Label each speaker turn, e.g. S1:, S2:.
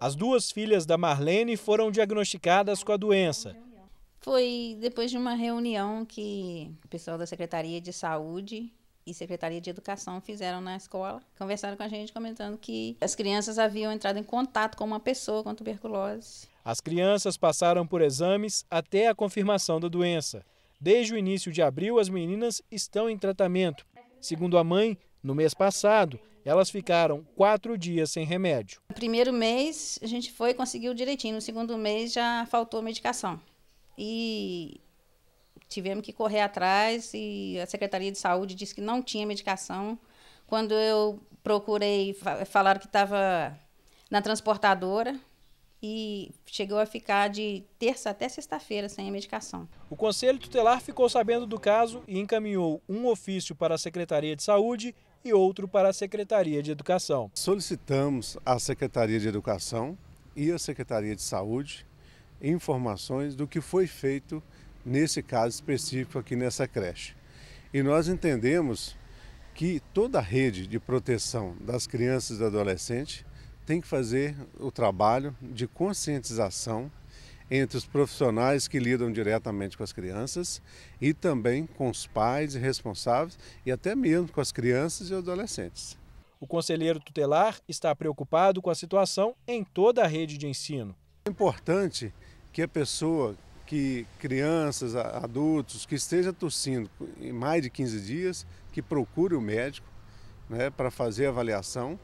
S1: As duas filhas da Marlene foram diagnosticadas com a doença.
S2: Foi depois de uma reunião que o pessoal da Secretaria de Saúde e Secretaria de Educação fizeram na escola. Conversaram com a gente comentando que as crianças haviam entrado em contato com uma pessoa com tuberculose.
S1: As crianças passaram por exames até a confirmação da doença. Desde o início de abril, as meninas estão em tratamento. Segundo a mãe, no mês passado, elas ficaram quatro dias sem remédio.
S2: No primeiro mês a gente foi conseguiu direitinho, no segundo mês já faltou medicação. E tivemos que correr atrás e a Secretaria de Saúde disse que não tinha medicação. Quando eu procurei, falaram que estava na transportadora, e chegou a ficar de terça até sexta-feira sem a medicação.
S1: O Conselho Tutelar ficou sabendo do caso e encaminhou um ofício para a Secretaria
S3: de Saúde e outro para a Secretaria de Educação. Solicitamos à Secretaria de Educação e à Secretaria de Saúde informações do que foi feito nesse caso específico aqui nessa creche. E nós entendemos que toda a rede de proteção das crianças e adolescentes tem que fazer o trabalho de conscientização entre os profissionais que lidam diretamente com as crianças e também com os pais e responsáveis e até mesmo com as crianças e adolescentes. O conselheiro
S1: tutelar está preocupado com a situação
S3: em toda a rede de ensino. É importante que a pessoa, que crianças, adultos, que esteja tossindo em mais de 15 dias, que procure o médico né, para fazer a avaliação